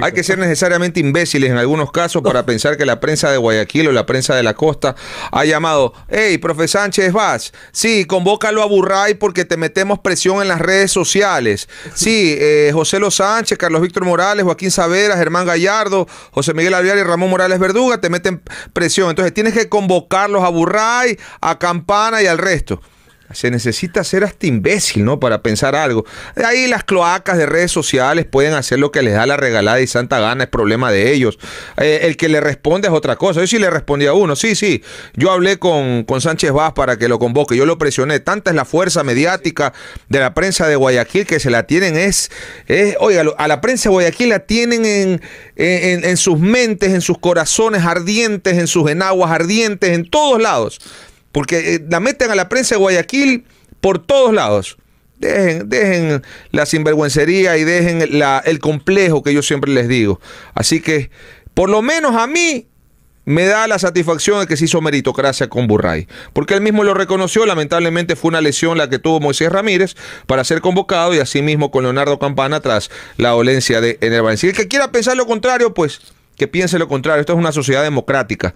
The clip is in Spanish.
Hay que ser necesariamente imbéciles en algunos casos para pensar que la prensa de Guayaquil o la prensa de la costa ha llamado, hey, profe Sánchez vas, sí, convócalo a Burray porque te metemos presión en las redes sociales. Sí, eh, José Lo Sánchez, Carlos Víctor Morales, Joaquín Savera, Germán Gallardo, José Miguel Alviar y Ramón Morales Verduga te meten presión. Entonces tienes que convocarlos a Burray, a Campana y al resto. Se necesita ser hasta imbécil, ¿no? Para pensar algo. De ahí las cloacas de redes sociales pueden hacer lo que les da la regalada y santa gana, es problema de ellos. Eh, el que le responde es otra cosa. Yo sí le respondí a uno, sí, sí. Yo hablé con, con Sánchez Vaz para que lo convoque, yo lo presioné. Tanta es la fuerza mediática de la prensa de Guayaquil que se la tienen, es, es oiga, a la prensa de Guayaquil la tienen en, en, en sus mentes, en sus corazones ardientes, en sus enaguas ardientes, en todos lados porque eh, la meten a la prensa de Guayaquil por todos lados. Dejen, dejen la sinvergüencería y dejen el complejo que yo siempre les digo. Así que, por lo menos a mí, me da la satisfacción de que se hizo meritocracia con Burray, porque él mismo lo reconoció, lamentablemente fue una lesión la que tuvo Moisés Ramírez para ser convocado y asimismo con Leonardo Campana tras la dolencia de Si El que quiera pensar lo contrario, pues que piense lo contrario, esto es una sociedad democrática.